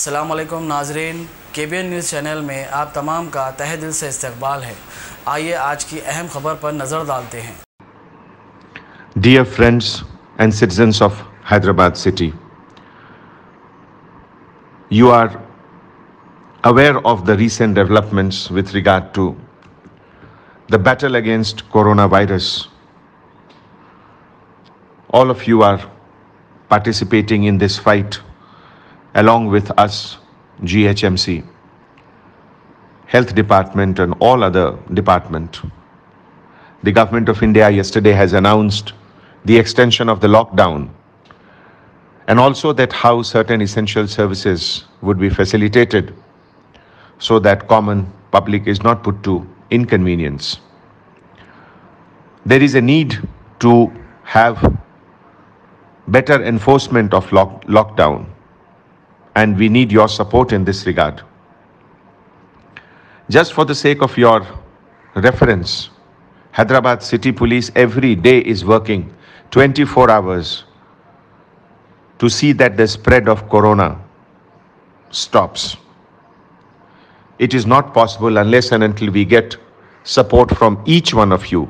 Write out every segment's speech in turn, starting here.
असलकुम नाजरीन के बी एन न्यूज़ चैनल में आप तमाम का तह दिल से इस्तबाल है आइए आज की अहम खबर पर नज़र डालते हैं dear friends and citizens of Hyderabad city you are aware of the recent developments with regard to the battle against corona virus all of you are participating in this fight along with us, GHMC, Health Department and all other department. The Government of India yesterday has announced the extension of the lockdown and also that how certain essential services would be facilitated so that common public is not put to inconvenience. There is a need to have better enforcement of lock- lockdown and we need your support in this regard. Just for the sake of your reference, Hyderabad City Police every day is working 24 hours to see that the spread of corona stops. It is not possible unless and until we get support from each one of you.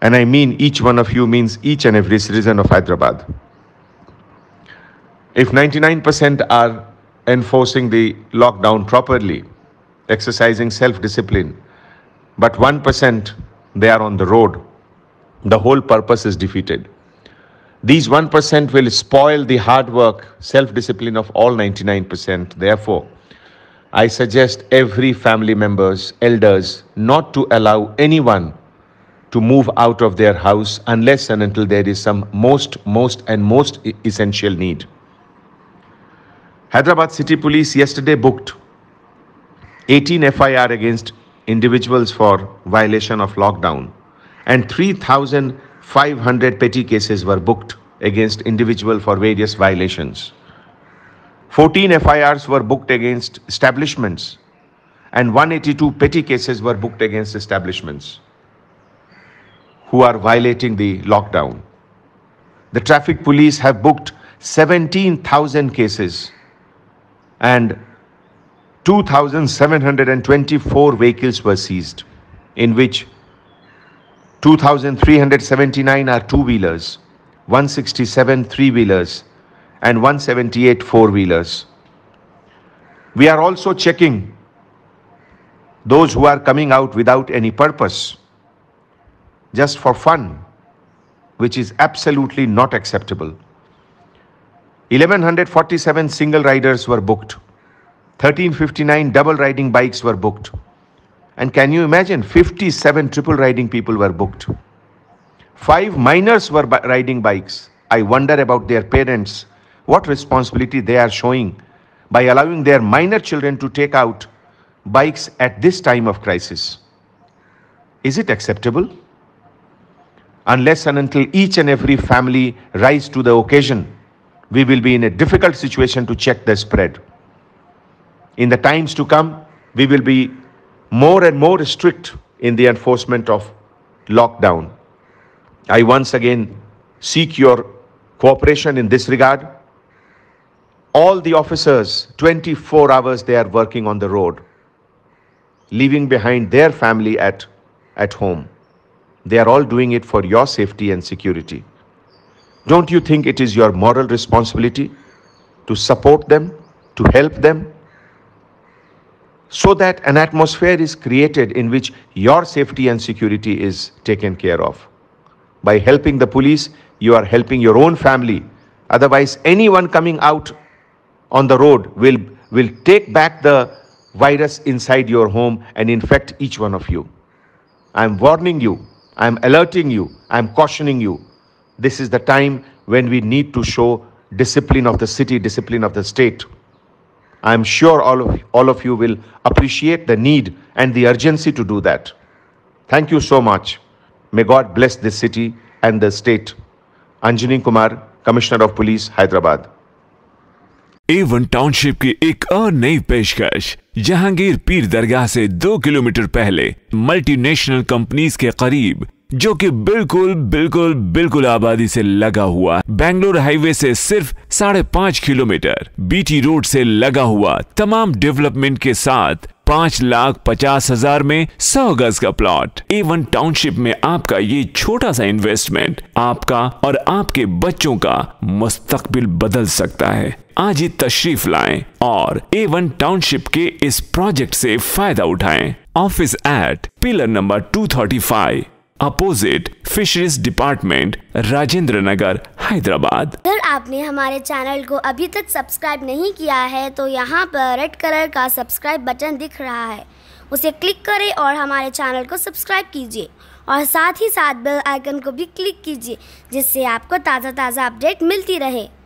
And I mean each one of you means each and every citizen of Hyderabad. If 99% are enforcing the lockdown properly, exercising self discipline, but 1% they are on the road, the whole purpose is defeated. These 1% will spoil the hard work, self discipline of all 99%. Therefore, I suggest every family members, elders, not to allow anyone to move out of their house unless and until there is some most, most, and most essential need. Hyderabad City Police yesterday booked 18 FIR against individuals for violation of lockdown and 3,500 petty cases were booked against individual for various violations. 14 FIRs were booked against establishments and 182 petty cases were booked against establishments who are violating the lockdown. The traffic police have booked 17,000 cases and 2,724 vehicles were seized, in which 2,379 are two wheelers, 167 three wheelers, and 178 four wheelers. We are also checking those who are coming out without any purpose, just for fun, which is absolutely not acceptable. 1147 single riders were booked. 1359 double riding bikes were booked. And can you imagine? 57 triple riding people were booked. Five minors were riding bikes. I wonder about their parents, what responsibility they are showing by allowing their minor children to take out bikes at this time of crisis. Is it acceptable? Unless and until each and every family rise to the occasion we will be in a difficult situation to check the spread. In the times to come, we will be more and more strict in the enforcement of lockdown. I once again seek your cooperation in this regard. All the officers, 24 hours they are working on the road, leaving behind their family at, at home. They are all doing it for your safety and security. Don't you think it is your moral responsibility to support them, to help them, so that an atmosphere is created in which your safety and security is taken care of? By helping the police, you are helping your own family. Otherwise, anyone coming out on the road will, will take back the virus inside your home and infect each one of you. I'm warning you, I'm alerting you, I'm cautioning you This is the time when we need to show discipline of the city, discipline of the state. I am sure all of, all of you will appreciate the need and the urgency to do that. Thank you so much. May God bless this city and the state. Anjani Kumar, Commissioner of Police, Hyderabad. Avon township की एक और नई पेशकश जहांगीर पीर दरगाह से दो kilometre पहले multinational companies के करीब जो कि बिल्कुल बिल्कुल बिल्कुल आबादी से लगा हुआ बेंगलोर हाईवे से सिर्फ साढ़े पांच किलोमीटर बीटी रोड से लगा हुआ तमाम डेवलपमेंट के साथ पांच लाख पचास हजार में सौ गज का प्लॉट एवन टाउनशिप में आपका ये छोटा सा इन्वेस्टमेंट आपका और आपके बच्चों का मुस्तकबिल बदल सकता है आज ही तशरीफ लाएं और एवन टाउनशिप के इस प्रोजेक्ट से फायदा उठाएं office at pillar number 235 opposite fisheries department Rajendra Nagar Hyderabad अगर आपने हमारे चैनल को अभी तक सब्सक्राइब नहीं किया है तो यहाँ पर रेड कलर का सब्सक्राइब बटन दिख रहा है उसे क्लिक करें और हमारे चैनल को सब्सक्राइब कीजिए और साथ ही साथ बेल आइकन को भी क्लिक कीजिए जिससे आपको ताज़ा ताज़ा अपडेट मिलती रहे